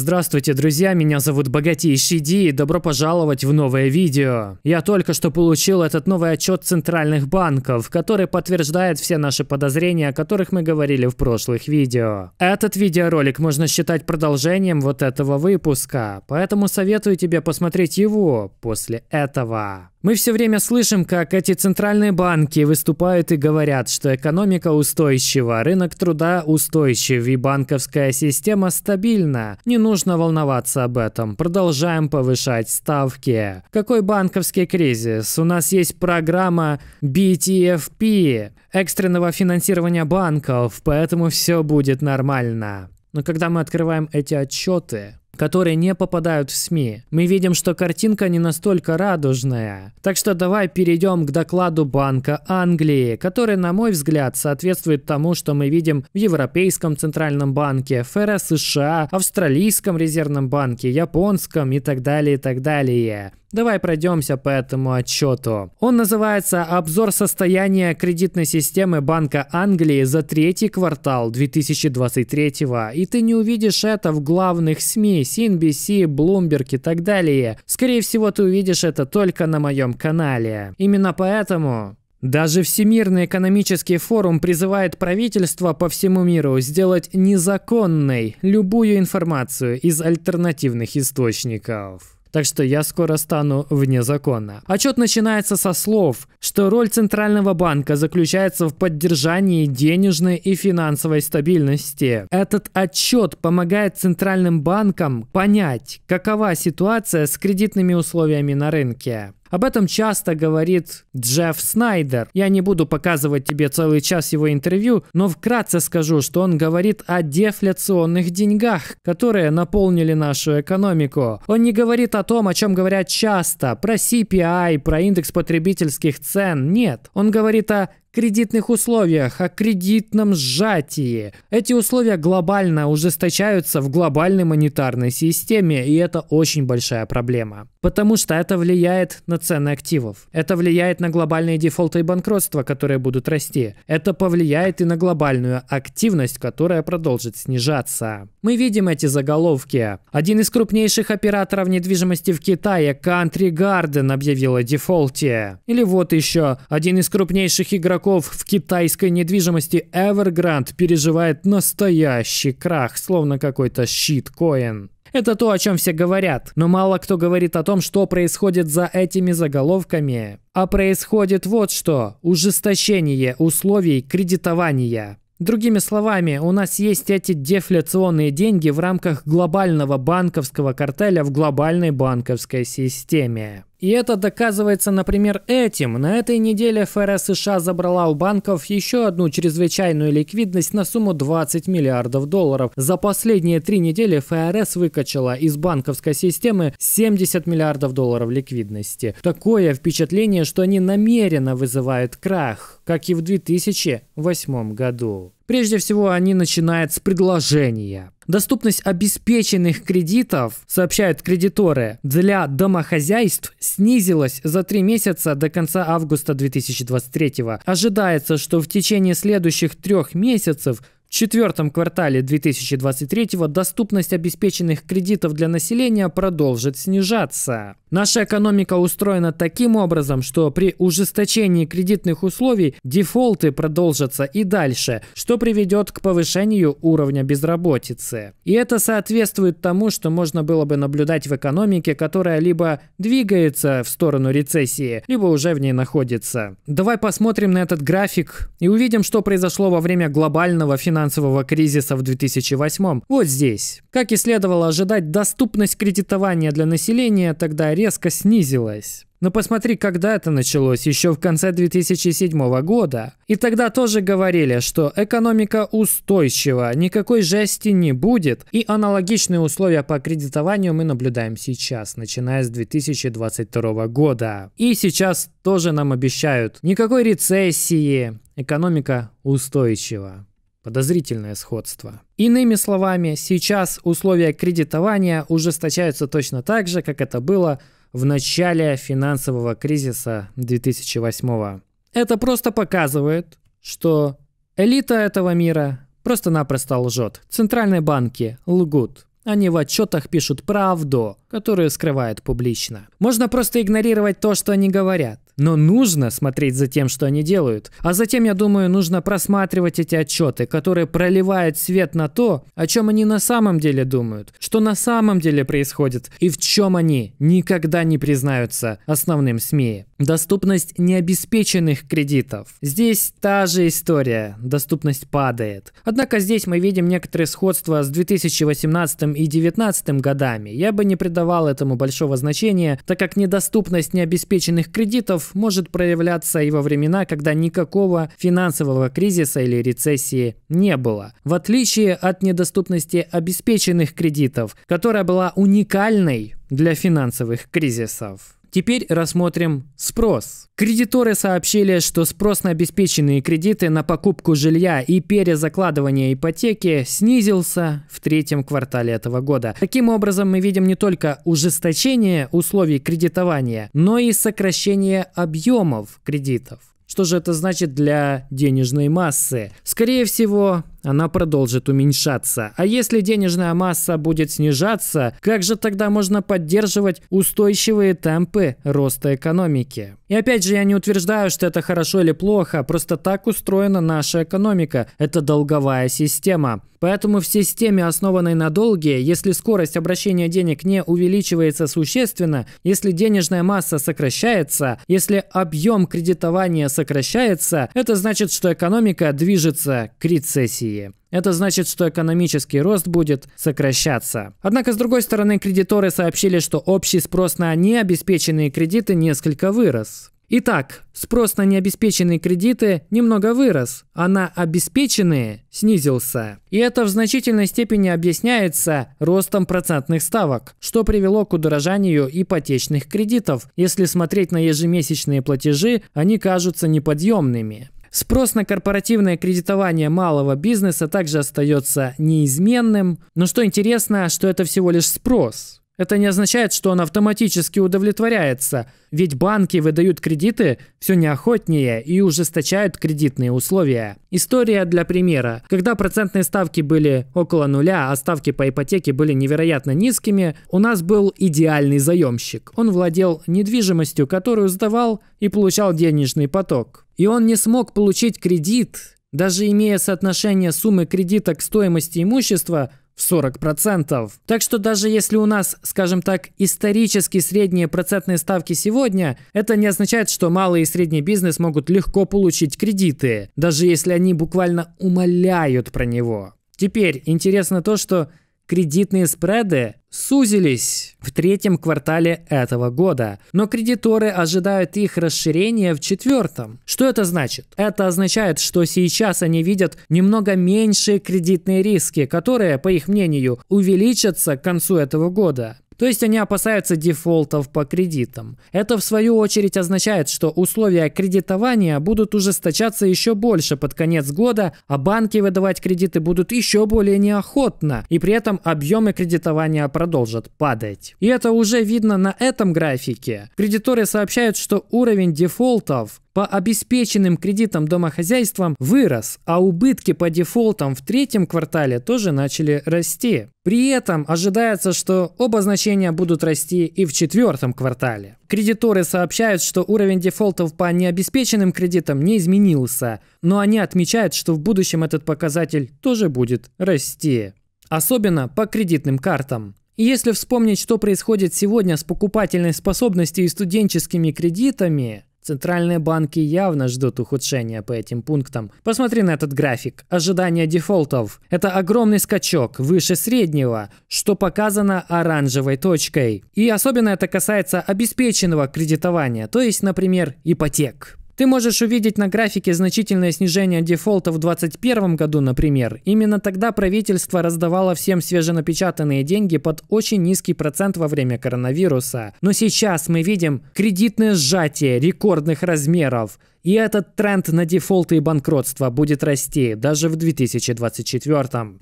Здравствуйте, друзья, меня зовут Богатейший Ди и добро пожаловать в новое видео. Я только что получил этот новый отчет центральных банков, который подтверждает все наши подозрения, о которых мы говорили в прошлых видео. Этот видеоролик можно считать продолжением вот этого выпуска, поэтому советую тебе посмотреть его после этого. Мы все время слышим, как эти центральные банки выступают и говорят, что экономика устойчива, рынок труда устойчив и банковская система стабильна. Не нужно волноваться об этом. Продолжаем повышать ставки. Какой банковский кризис? У нас есть программа BTFP, экстренного финансирования банков, поэтому все будет нормально. Но когда мы открываем эти отчеты, которые не попадают в СМИ. Мы видим, что картинка не настолько радужная. Так что давай перейдем к докладу Банка Англии, который, на мой взгляд, соответствует тому, что мы видим в Европейском Центральном Банке, ФРС США, Австралийском резервном банке, Японском и так далее, и так далее. Давай пройдемся по этому отчету. Он называется «Обзор состояния кредитной системы Банка Англии за третий квартал 2023 и ты не увидишь это в главных СМИ, CNBC, Bloomberg и так далее. Скорее всего, ты увидишь это только на моем канале. Именно поэтому даже Всемирный экономический форум призывает правительство по всему миру сделать незаконной любую информацию из альтернативных источников так что я скоро стану вне закона. Отчет начинается со слов, что роль Центрального банка заключается в поддержании денежной и финансовой стабильности. Этот отчет помогает Центральным банкам понять, какова ситуация с кредитными условиями на рынке. Об этом часто говорит Джефф Снайдер. Я не буду показывать тебе целый час его интервью, но вкратце скажу, что он говорит о дефляционных деньгах, которые наполнили нашу экономику. Он не говорит о том, о чем говорят часто, про CPI, про индекс потребительских цен. Нет, он говорит о кредитных условиях, о кредитном сжатии. Эти условия глобально ужесточаются в глобальной монетарной системе, и это очень большая проблема. Потому что это влияет на цены активов. Это влияет на глобальные дефолты и банкротства, которые будут расти. Это повлияет и на глобальную активность, которая продолжит снижаться. Мы видим эти заголовки. Один из крупнейших операторов недвижимости в Китае, Country Garden, объявил о дефолте. Или вот еще, один из крупнейших игроков игроков в китайской недвижимости Evergrande переживает настоящий крах, словно какой-то щиткоин. Это то, о чем все говорят, но мало кто говорит о том, что происходит за этими заголовками. А происходит вот что – ужесточение условий кредитования. Другими словами, у нас есть эти дефляционные деньги в рамках глобального банковского картеля в глобальной банковской системе. И это доказывается, например, этим. На этой неделе ФРС США забрала у банков еще одну чрезвычайную ликвидность на сумму 20 миллиардов долларов. За последние три недели ФРС выкачала из банковской системы 70 миллиардов долларов ликвидности. Такое впечатление, что они намеренно вызывают крах, как и в 2008 году. Прежде всего, они начинают с предложения. Доступность обеспеченных кредитов, сообщают кредиторы, для домохозяйств снизилась за три месяца до конца августа 2023 года. Ожидается, что в течение следующих трех месяцев в четвертом квартале 2023 доступность обеспеченных кредитов для населения продолжит снижаться. Наша экономика устроена таким образом, что при ужесточении кредитных условий дефолты продолжатся и дальше, что приведет к повышению уровня безработицы. И это соответствует тому, что можно было бы наблюдать в экономике, которая либо двигается в сторону рецессии, либо уже в ней находится. Давай посмотрим на этот график и увидим, что произошло во время глобального финансового кризиса в 2008. Вот здесь. Как и следовало ожидать, доступность кредитования для населения тогда резко снизилась. Но посмотри, когда это началось, еще в конце 2007 года. И тогда тоже говорили, что экономика устойчива, никакой жести не будет, и аналогичные условия по кредитованию мы наблюдаем сейчас, начиная с 2022 года. И сейчас тоже нам обещают никакой рецессии, экономика устойчива. Подозрительное сходство. Иными словами, сейчас условия кредитования ужесточаются точно так же, как это было в начале финансового кризиса 2008 Это просто показывает, что элита этого мира просто-напросто лжет. Центральные банки лгут. Они в отчетах пишут правду, которую скрывают публично. Можно просто игнорировать то, что они говорят. Но нужно смотреть за тем, что они делают. А затем, я думаю, нужно просматривать эти отчеты, которые проливают свет на то, о чем они на самом деле думают, что на самом деле происходит и в чем они никогда не признаются основным СМИ. Доступность необеспеченных кредитов. Здесь та же история. Доступность падает. Однако здесь мы видим некоторые сходства с 2018 и 2019 годами. Я бы не придавал этому большого значения, так как недоступность необеспеченных кредитов может проявляться и во времена, когда никакого финансового кризиса или рецессии не было. В отличие от недоступности обеспеченных кредитов, которая была уникальной для финансовых кризисов. Теперь рассмотрим спрос. Кредиторы сообщили, что спрос на обеспеченные кредиты на покупку жилья и перезакладывание ипотеки снизился в третьем квартале этого года. Таким образом, мы видим не только ужесточение условий кредитования, но и сокращение объемов кредитов. Что же это значит для денежной массы? Скорее всего, она продолжит уменьшаться. А если денежная масса будет снижаться, как же тогда можно поддерживать устойчивые темпы роста экономики? И опять же, я не утверждаю, что это хорошо или плохо, просто так устроена наша экономика. Это долговая система. Поэтому в системе, основанной на долге, если скорость обращения денег не увеличивается существенно, если денежная масса сокращается, если объем кредитования сокращается, это значит, что экономика движется к рецессии. Индии. Это значит, что экономический рост будет сокращаться. Однако, с другой стороны, кредиторы сообщили, что общий спрос на необеспеченные кредиты несколько вырос. Итак, спрос на необеспеченные кредиты немного вырос, а на обеспеченные снизился. И это в значительной степени объясняется ростом процентных ставок, что привело к удорожанию ипотечных кредитов. Если смотреть на ежемесячные платежи, они кажутся неподъемными. Спрос на корпоративное кредитование малого бизнеса также остается неизменным. Но что интересно, что это всего лишь спрос. Это не означает, что он автоматически удовлетворяется, ведь банки выдают кредиты все неохотнее и ужесточают кредитные условия. История для примера. Когда процентные ставки были около нуля, а ставки по ипотеке были невероятно низкими, у нас был идеальный заемщик. Он владел недвижимостью, которую сдавал и получал денежный поток. И он не смог получить кредит, даже имея соотношение суммы кредита к стоимости имущества в 40%. Так что даже если у нас, скажем так, исторически средние процентные ставки сегодня, это не означает, что малый и средний бизнес могут легко получить кредиты, даже если они буквально умоляют про него. Теперь интересно то, что кредитные спреды сузились в третьем квартале этого года, но кредиторы ожидают их расширения в четвертом. Что это значит? Это означает, что сейчас они видят немного меньшие кредитные риски, которые, по их мнению, увеличатся к концу этого года. То есть они опасаются дефолтов по кредитам. Это в свою очередь означает, что условия кредитования будут ужесточаться еще больше под конец года, а банки выдавать кредиты будут еще более неохотно, и при этом объемы кредитования продолжат падать. И это уже видно на этом графике. Кредиторы сообщают, что уровень дефолтов по обеспеченным кредитам домохозяйствам вырос, а убытки по дефолтам в третьем квартале тоже начали расти. При этом ожидается, что оба значения будут расти и в четвертом квартале. Кредиторы сообщают, что уровень дефолтов по необеспеченным кредитам не изменился, но они отмечают, что в будущем этот показатель тоже будет расти. Особенно по кредитным картам. если вспомнить, что происходит сегодня с покупательной способностью и студенческими кредитами, Центральные банки явно ждут ухудшения по этим пунктам. Посмотри на этот график. Ожидание дефолтов. Это огромный скачок, выше среднего, что показано оранжевой точкой. И особенно это касается обеспеченного кредитования, то есть, например, ипотек. Ты можешь увидеть на графике значительное снижение дефолта в 2021 году, например. Именно тогда правительство раздавало всем свеженапечатанные деньги под очень низкий процент во время коронавируса. Но сейчас мы видим кредитное сжатие рекордных размеров. И этот тренд на дефолты и банкротство будет расти даже в 2024.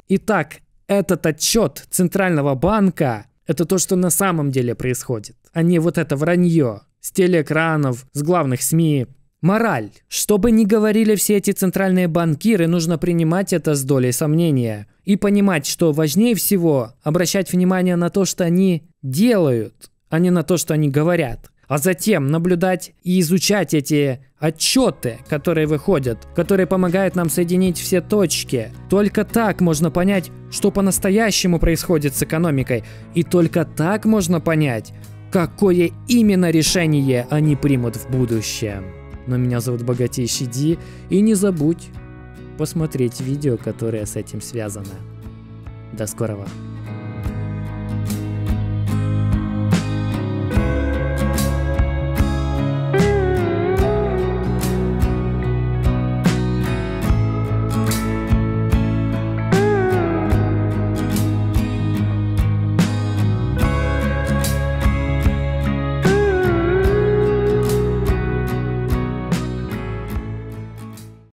Итак, этот отчет Центрального банка – это то, что на самом деле происходит, а не вот это вранье с телеэкранов, с главных СМИ. Мораль. чтобы не говорили все эти центральные банкиры, нужно принимать это с долей сомнения. И понимать, что важнее всего обращать внимание на то, что они делают, а не на то, что они говорят. А затем наблюдать и изучать эти отчеты, которые выходят, которые помогают нам соединить все точки. Только так можно понять, что по-настоящему происходит с экономикой. И только так можно понять, какое именно решение они примут в будущем. Но меня зовут Богатейший Ди, и не забудь посмотреть видео, которое с этим связано. До скорого!